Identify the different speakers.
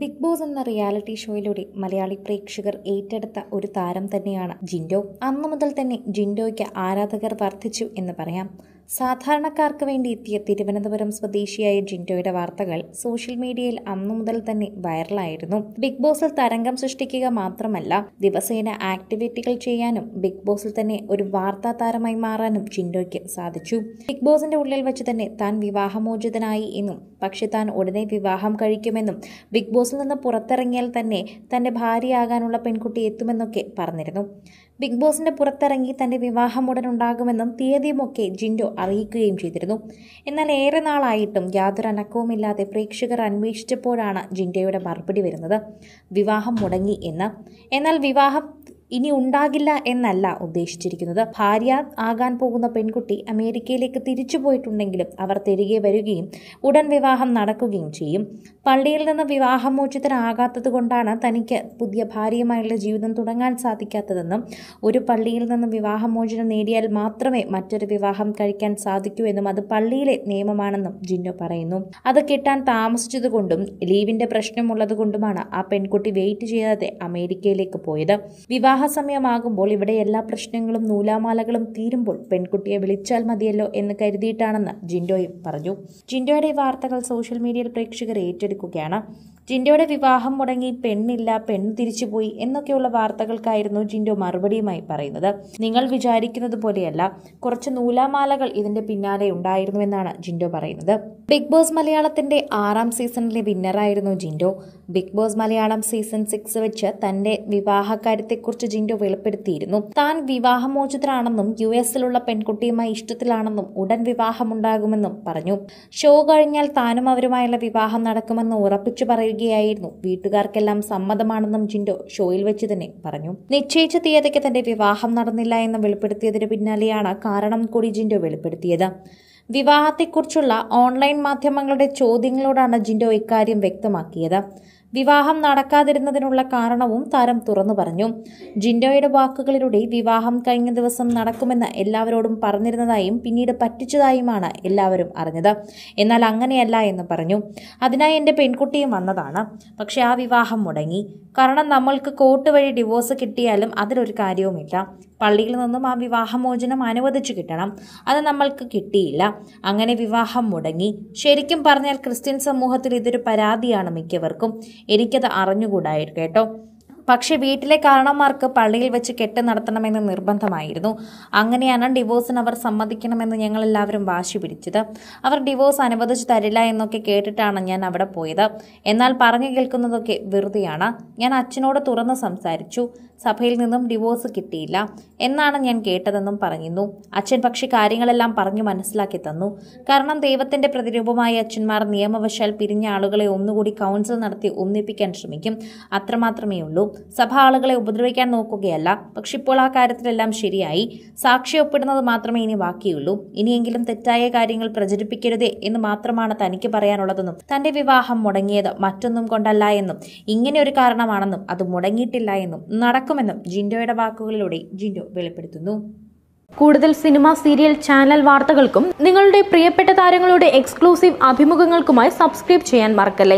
Speaker 1: big Boss എന്ന reality ഷോയിലൂടെ മലയാളി പ്രേക്ഷകർ ഏറ്റെടുത്ത ഒരു താരം തന്നെയാണ് ജിൻഡോ അന്നു മുതൽ തന്നെ ജിൻഡോയ്ക്ക് ആരാധകർ വർദ്ധിച്ചു എന്ന് പറയാം സാധാരണക്കാർക്ക് വേണ്ടി എത്തിയ തിരുവനന്തപുരം സ്വദേശിയായ ജിൻഡോയുടെ വാർത്തകൾ സോഷ്യൽ മീഡിയയിൽ അന്നു മുതൽ തന്നെ വൈറലായിരുന്നു ബിഗ് ബോസിൽ തരംഗം സൃഷ്ടിക്കുക മാത്രമല്ല ദിവസേന ആക്ടിവിറ്റികൾ ചെയ്യാനും ബിഗ് ബോസിൽ തന്നെ ഒരു വാർത്താ താരമായി മാറാനും ജിൻഡോയ്ക്ക് സാധിച്ചു ബിഗ് ബോസിന്റെ ഉള്ളിൽ വെച്ച് തന്നെ താൻ വിവാഹമോചിതനായി എന്നും പക്ഷെ താൻ ഉടനെ വിവാഹം കഴിക്കുമെന്നും ബിഗ് ബോസിൽ നിന്ന് പുറത്തിറങ്ങിയാൽ തന്നെ തൻ്റെ ഭാര്യയാകാനുള്ള പെൺകുട്ടി എത്തുമെന്നൊക്കെ പറഞ്ഞിരുന്നു ബിഗ് ബോസിൻ്റെ പുറത്തിറങ്ങി തൻ്റെ വിവാഹം ഉടൻ ഉണ്ടാകുമെന്നും തീയതിയുമൊക്കെ ജിൻഡോ അറിയിക്കുകയും ചെയ്തിരുന്നു എന്നാൽ ഏറെ നാളായിട്ടും യാതൊരു അനക്കവുമില്ലാതെ പ്രേക്ഷകർ അന്വേഷിച്ചപ്പോഴാണ് ജിൻഡോയുടെ മറുപടി വരുന്നത് വിവാഹം മുടങ്ങി എന്ന് എന്നാൽ വിവാഹം ഇനി ഉണ്ടാകില്ല എന്നല്ല ഉദ്ദേശിച്ചിരിക്കുന്നത് ഭാര്യ ആകാൻ പോകുന്ന പെൺകുട്ടി അമേരിക്കയിലേക്ക് തിരിച്ചു പോയിട്ടുണ്ടെങ്കിലും അവർ തിരികെ വരികയും ഉടൻ വിവാഹം നടക്കുകയും ചെയ്യും പള്ളിയിൽ നിന്ന് വിവാഹമോചിതരാകാത്തത് കൊണ്ടാണ് തനിക്ക് പുതിയ ഭാര്യയുമായുള്ള ജീവിതം തുടങ്ങാൻ സാധിക്കാത്തതെന്നും ഒരു പള്ളിയിൽ നിന്ന് വിവാഹമോചനം നേടിയാൽ മാത്രമേ മറ്റൊരു വിവാഹം കഴിക്കാൻ സാധിക്കൂ എന്നും അത് പള്ളിയിലെ നിയമമാണെന്നും ജിന്നു പറയുന്നു അത് കിട്ടാൻ താമസിച്ചതുകൊണ്ടും ലീവിൻ്റെ പ്രശ്നമുള്ളതുകൊണ്ടുമാണ് ആ പെൺകുട്ടി വെയിറ്റ് ചെയ്യാതെ അമേരിക്കയിലേക്ക് പോയത് വിവാഹ വിവാഹസമയമാകുമ്പോൾ ഇവിടെ എല്ലാ പ്രശ്നങ്ങളും നൂലാമാലകളും തീരുമ്പോൾ പെൺകുട്ടിയെ വിളിച്ചാൽ മതിയല്ലോ എന്ന് കരുതിയിട്ടാണെന്ന് ജിൻഡോയും പറഞ്ഞു ജിൻഡോയുടെ വാർത്തകൾ സോഷ്യൽ മീഡിയയിൽ പ്രേക്ഷകർ ഏറ്റെടുക്കുകയാണ് ജിൻഡോയുടെ വിവാഹം മുടങ്ങി പെണ്ണില്ല പെണ്ണ് തിരിച്ചുപോയി എന്നൊക്കെയുള്ള വാർത്തകൾക്കായിരുന്നു ജിൻഡോ മറുപടിയുമായി പറയുന്നത് നിങ്ങൾ വിചാരിക്കുന്നത് പോലെയല്ല കുറച്ച് നൂലാമാലകൾ ഇതിന്റെ പിന്നാലെ ഉണ്ടായിരുന്നുവെന്നാണ് ജിൻഡോ പറയുന്നത് ബിഗ് ബോസ് മലയാളത്തിന്റെ ആറാം സീസണിലെ വിന്നറായിരുന്നു Jinto Bigg Boss Malayalam season six വെച്ച് തന്റെ വിവാഹകാര്യത്തെക്കുറിച്ച് ജിൻഡോ വെളിപ്പെടുത്തിയിരുന്നു താൻ വിവാഹമോചിതരാണെന്നും യു എസിലുള്ള പെൺകുട്ടിയുമായി ഇഷ്ടത്തിലാണെന്നും ഉടൻ വിവാഹമുണ്ടാകുമെന്നും പറഞ്ഞു ഷോ കഴിഞ്ഞാൽ താനും അവരുമായുള്ള വിവാഹം നടക്കുമെന്ന് ഉറപ്പിച്ചു പറയുകയായിരുന്നു വീട്ടുകാർക്കെല്ലാം സമ്മതമാണെന്നും ജിൻഡോ ഷോയിൽ വെച്ച് തന്നെ പറഞ്ഞു നിശ്ചയിച്ച തീയതിക്ക് തന്റെ വിവാഹം നടന്നില്ല എന്ന് വെളിപ്പെടുത്തിയതിന് പിന്നാലെയാണ് കാരണം കൂടി ജിൻഡോ വെളിപ്പെടുത്തിയത് വിവാഹത്തെക്കുറിച്ചുള്ള ഓൺലൈൻ മാധ്യമങ്ങളുടെ ചോദ്യങ്ങളോടാണ് ജിൻഡോ ഇക്കാര്യം വ്യക്തമാക്കിയത് വിവാഹം നടക്കാതിരുന്നതിനുള്ള കാരണവും താരം തുറന്നു പറഞ്ഞു ജിൻഡോയുടെ വാക്കുകളിലൂടെ വിവാഹം കഴിഞ്ഞ ദിവസം നടക്കുമെന്ന് എല്ലാവരോടും പറഞ്ഞിരുന്നതായും പിന്നീട് പറ്റിച്ചതായുമാണ് എല്ലാവരും അറിഞ്ഞത് എന്നാൽ അങ്ങനെയല്ല എന്ന് പറഞ്ഞു അതിനായി എൻ്റെ പെൺകുട്ടിയും വന്നതാണ് പക്ഷെ ആ വിവാഹം മുടങ്ങി കാരണം നമ്മൾക്ക് കോർട്ട് വഴി ഡിവോഴ്സ് കിട്ടിയാലും അതിലൊരു കാര്യവുമില്ല പള്ളിയിൽ നിന്നും ആ വിവാഹമോചനം അനുവദിച്ചു കിട്ടണം അത് നമ്മൾക്ക് കിട്ടിയില്ല അങ്ങനെ വിവാഹം മുടങ്ങി ശരിക്കും പറഞ്ഞാൽ ക്രിസ്ത്യൻ സമൂഹത്തിൽ ഇതൊരു പരാതിയാണ് മിക്കവർക്കും എനിക്കത് അറിഞ്ഞുകൂടായിരുന്നു കേട്ടോ പക്ഷെ വീട്ടിലെ കാരണന്മാർക്ക് പള്ളിയിൽ വെച്ച് കെട്ട് നടത്തണമെന്ന് നിർബന്ധമായിരുന്നു അങ്ങനെയാണ് ഡിവോഴ്സിന് അവർ സമ്മതിക്കണമെന്ന് ഞങ്ങൾ എല്ലാവരും വാശി പിടിച്ചത് അവർ ഡിവോഴ്സ് അനുവദിച്ചു തരില്ല എന്നൊക്കെ കേട്ടിട്ടാണ് ഞാൻ അവിടെ പോയത് എന്നാൽ പറഞ്ഞു കേൾക്കുന്നതൊക്കെ വെറുതെയാണ് ഞാൻ അച്ഛനോട് തുറന്ന് സംസാരിച്ചു സഭയിൽ നിന്നും ഡിവോഴ്സ് കിട്ടിയില്ല എന്നാണ് ഞാൻ കേട്ടതെന്നും പറഞ്ഞിരുന്നു അച്ഛൻ പക്ഷി കാര്യങ്ങളെല്ലാം പറഞ്ഞു മനസ്സിലാക്കി തന്നു കാരണം ദൈവത്തിന്റെ പ്രതിരൂപമായ അച്ഛന്മാർ നിയമവശാൽ പിരിഞ്ഞ ആളുകളെ ഒന്നുകൂടി കൗൺസിൽ നടത്തി ഒന്നിപ്പിക്കാൻ ശ്രമിക്കും അത്രമാത്രമേ ഉള്ളൂ സഭ ആളുകളെ ഉപദ്രവിക്കാൻ നോക്കുകയല്ല പക്ഷെ ഇപ്പോൾ ആ കാര്യത്തിലെല്ലാം ശരിയായി സാക്ഷി ഒപ്പിടുന്നത് മാത്രമേ ഇനി ബാക്കിയുള്ളൂ ഇനിയെങ്കിലും തെറ്റായ കാര്യങ്ങൾ പ്രചരിപ്പിക്കരുതേ എന്ന് മാത്രമാണ് തനിക്ക് പറയാനുള്ളതെന്നും തന്റെ വിവാഹം മുടങ്ങിയത് മറ്റൊന്നും കൊണ്ടല്ല എന്നും ഇങ്ങനെ ഒരു കാരണമാണെന്നും അത് മുടങ്ങിയിട്ടില്ല എന്നും നടക്കുമെന്നും ജിൻഡോയുടെ വാക്കുകളിലൂടെ ജിൻഡോ വെളിപ്പെടുത്തുന്നു കൂടുതൽ സിനിമ സീരിയൽ ചാനൽ വാർത്തകൾക്കും നിങ്ങളുടെ പ്രിയപ്പെട്ട താരങ്ങളുടെ എക്സ്ക്ലൂസീവ് അഭിമുഖങ്ങൾക്കുമായി സബ്സ്ക്രൈബ് ചെയ്യാൻ മറക്കല്ലേ